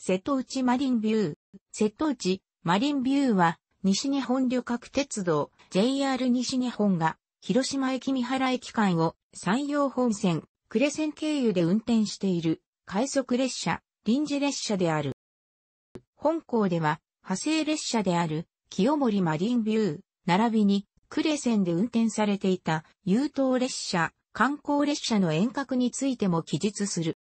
瀬戸内マリンビュー。瀬戸内マリンビューは、西日本旅客鉄道 JR 西日本が、広島駅三原駅間を山陽本線、呉線経由で運転している、快速列車、臨時列車である。本校では、派生列車である、清盛マリンビュー、並びに、呉線で運転されていた、優等列車、観光列車の遠隔についても記述する。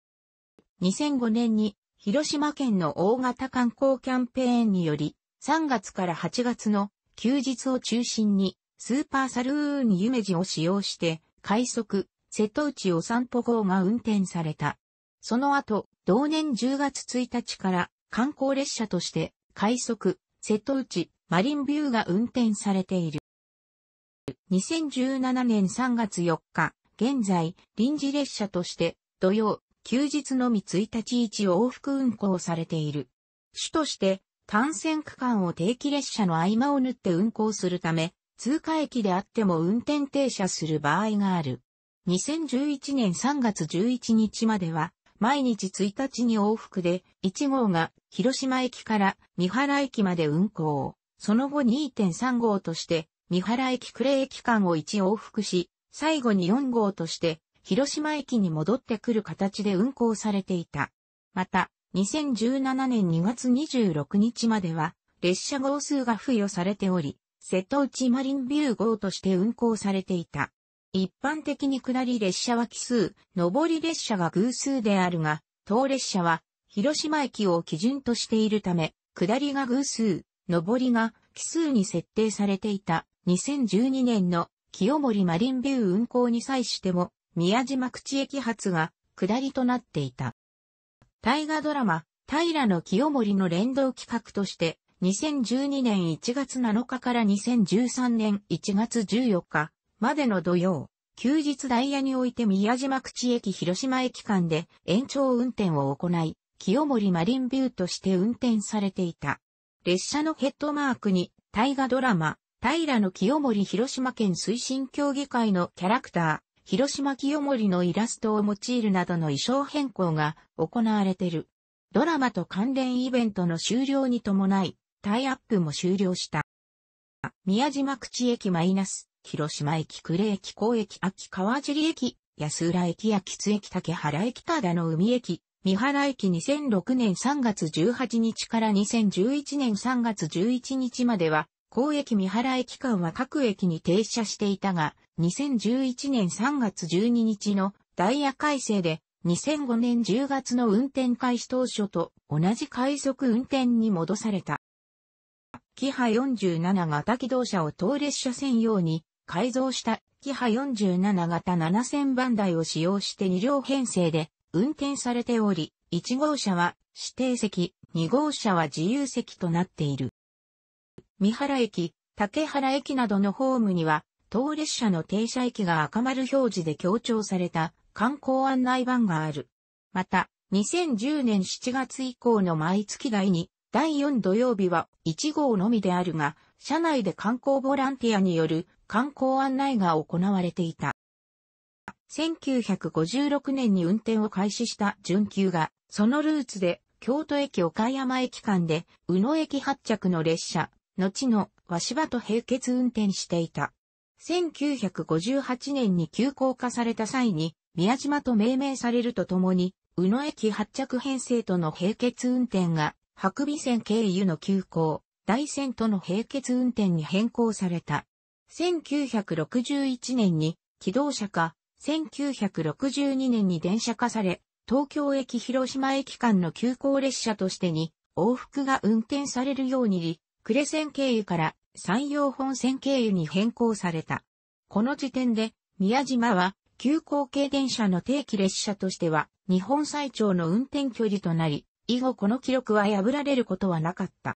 2005年に広島県の大型観光キャンペーンにより、3月から8月の休日を中心に、スーパーサルーン夢路を使用して、快速、瀬戸内お散歩号が運転された。その後、同年10月1日から観光列車として、快速、瀬戸内、マリンビューが運転されている。2017年3月4日、現在、臨時列車として、土曜、休日のみ1日1往復運行されている。主として、単線区間を定期列車の合間を縫って運行するため、通過駅であっても運転停車する場合がある。2011年3月11日までは、毎日1日に往復で、1号が広島駅から三原駅まで運行。その後2.3号として、三原駅呉駅間を1往復し、最後に4号として、広島駅に戻ってくる形で運行されていた。また、2017年2月26日までは、列車号数が付与されており、瀬戸内マリンビュー号として運行されていた。一般的に下り列車は奇数、上り列車が偶数であるが、当列車は広島駅を基準としているため、下りが偶数、上りが奇数に設定されていた2012年の清盛マリンビュー運行に際しても宮島口駅発が下りとなっていた。大河ドラマ、平の清盛の連動企画として、2012年1月7日から2013年1月14日までの土曜、休日ダイヤにおいて宮島口駅広島駅間で延長運転を行い、清盛マリンビューとして運転されていた。列車のヘッドマークに、大河ドラマ、平の清盛広島県推進協議会のキャラクター、広島清盛のイラストを用いるなどの衣装変更が行われてる。ドラマと関連イベントの終了に伴い、タイアップも終了した。宮島口駅マイナス、広島駅呉駅高駅秋川尻駅、安浦駅秋津駅竹原駅ただの海駅、三原駅2006年3月18日から2011年3月11日までは、高駅三原駅間は各駅に停車していたが、2011年3月12日のダイヤ改正で、2005年10月の運転開始当初と同じ快速運転に戻された。キハ47型機動車を当列車専用に改造したキハ47型7000番台を使用して2両編成で運転されており、1号車は指定席、2号車は自由席となっている。三原駅、竹原駅などのホームには当列車の停車駅が赤丸表示で強調された観光案内板がある。また、2010年7月以降の毎月第2、第4土曜日は1号のみであるが、車内で観光ボランティアによる観光案内が行われていた。1956年に運転を開始した準急が、そのルーツで京都駅岡山駅間で宇野駅発着の列車、後の鷲場と並結運転していた。1958年に急行化された際に、宮島と命名されるとともに、宇野駅発着編成との並結運転が、白尾線経由の急行、大線との並結運転に変更された。1961年に、機動車化、1962年に電車化され、東京駅広島駅間の急行列車としてに、往復が運転されるようにり、呉線経由から山陽本線経由に変更された。この時点で、宮島は、急行系電車の定期列車としては、日本最長の運転距離となり、以後この記録は破られることはなかった。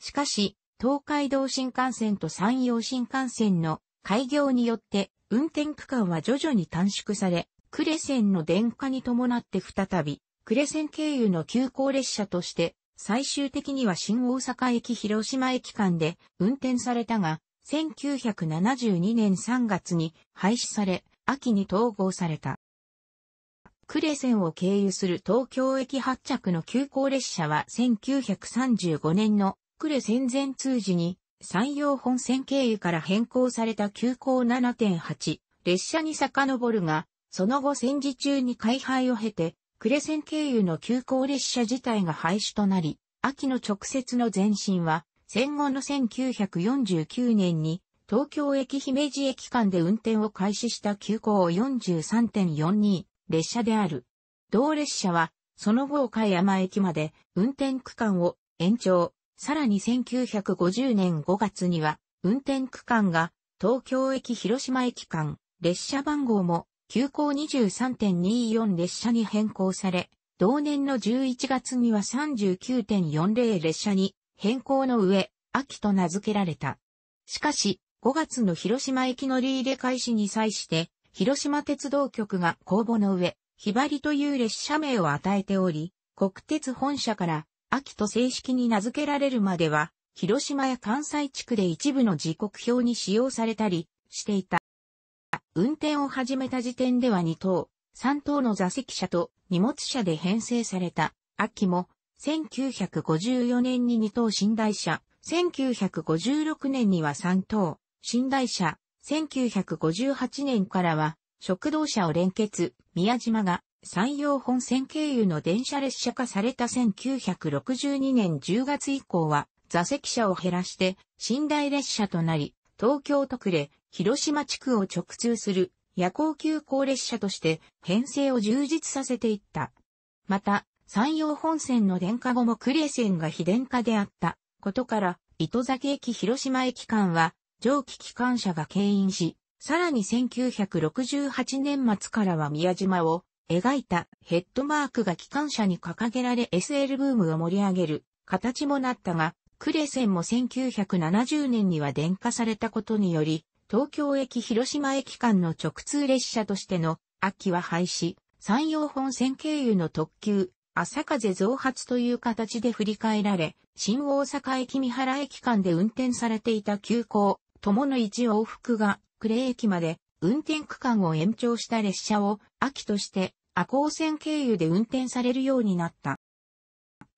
しかし、東海道新幹線と山陽新幹線の開業によって、運転区間は徐々に短縮され、呉線の電化に伴って再び、呉線経由の急行列車として最終的には新大阪駅広島駅間で運転されたが、1972年3月に廃止され、秋に統合された。呉線を経由する東京駅発着の急行列車は1935年の呉線前通時に山陽本線経由から変更された急行7.8列車に遡るが、その後戦時中に開廃を経てクレセン経由の急行列車自体が廃止となり、秋の直接の前身は、戦後の1949年に、東京駅姫路駅間で運転を開始した急行43.42列車である。同列車は、その後岡山駅まで運転区間を延長、さらに1950年5月には、運転区間が東京駅広島駅間、列車番号も急行23.24列車に変更され、同年の11月には39.40列車に変更の上、秋と名付けられた。しかし、5月の広島駅乗り入れ開始に際して、広島鉄道局が公募の上、ひばりという列車名を与えており、国鉄本社から秋と正式に名付けられるまでは、広島や関西地区で一部の時刻表に使用されたりしていた。運転を始めた時点では2等、3等の座席車と荷物車で編成された、秋も、1954年に2等寝台車、1956年には3等、寝台車、1958年からは、食堂車を連結、宮島が山陽本線経由の電車列車化された1962年10月以降は座席車を減らして寝台列車となり、東京特例広島地区を直通する夜行急行列車として編成を充実させていった。また、山陽本線の電化後も呉線が非電化であったことから、糸崎駅広島駅間は蒸気機関車が牽引し、さらに1968年末からは宮島を描いたヘッドマークが機関車に掲げられ SL ブームを盛り上げる形もなったが、クレセンも1970年には電化されたことにより、東京駅広島駅間の直通列車としての秋は廃止、山陽本線経由の特急、朝風増発という形で振り返られ、新大阪駅三原駅間で運転されていた急行、友の一往復が、呉駅まで運転区間を延長した列車を、秋として、赤高線経由で運転されるようになった。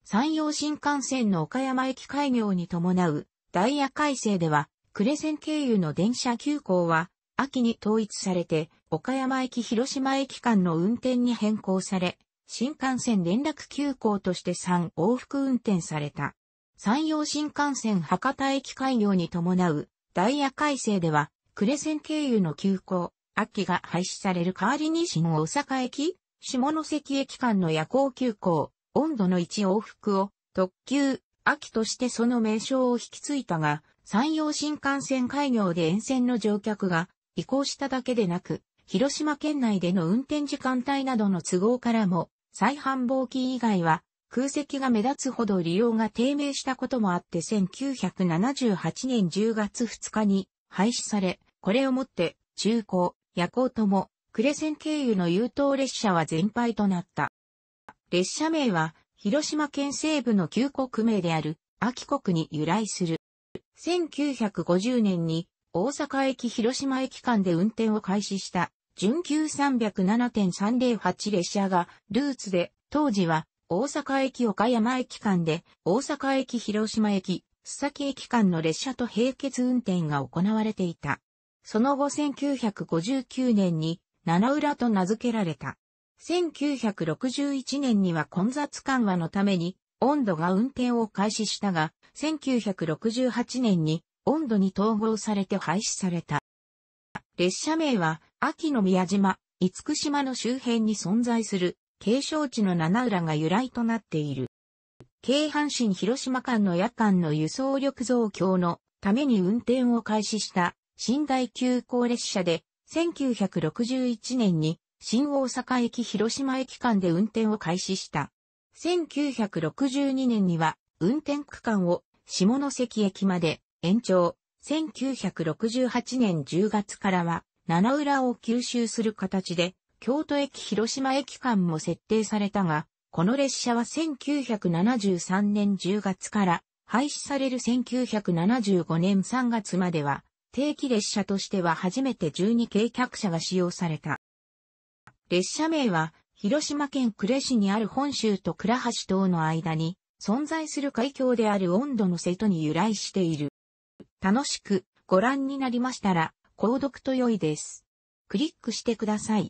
山陽新幹線の岡山駅開業に伴う、ダイヤ改正では、クレセン経由の電車急行は、秋に統一されて、岡山駅広島駅間の運転に変更され、新幹線連絡急行として3往復運転された。山陽新幹線博多駅開業に伴うダイヤ改正では、呉線経由の急行、秋が廃止される代わりに新大阪駅、下関駅間の夜行急行、温度の1往復を特急、秋としてその名称を引き継いだが、山陽新幹線開業で沿線の乗客が移行しただけでなく、広島県内での運転時間帯などの都合からも、再繁忙期以外は空席が目立つほど利用が低迷したこともあって1978年10月2日に廃止され、これをもって中高、夜行とも、呉線経由の優等列車は全廃となった。列車名は広島県西部の旧国名である秋国に由来する。1950年に大阪駅広島駅間で運転を開始した準急307.308列車がルーツで、当時は大阪駅岡山駅間で大阪駅広島駅、須崎駅間の列車と並結運転が行われていた。その後1959年に七浦と名付けられた。1961年には混雑緩和のために温度が運転を開始したが、1968年に温度に統合されて廃止された。列車名は、秋の宮島、厳島の周辺に存在する、景勝地の七浦が由来となっている。京阪神広島間の夜間の輸送力増強のために運転を開始した新大急行列車で、1961年に新大阪駅広島駅間で運転を開始した。1962年には運転区間を下関駅まで延長、1968年10月からは七浦を吸収する形で京都駅広島駅間も設定されたが、この列車は1973年10月から廃止される1975年3月までは定期列車としては初めて12系客車が使用された。列車名は広島県呉市にある本州と倉橋島の間に存在する海峡である温度の瀬戸に由来している。楽しくご覧になりましたら、購読と良いです。クリックしてください。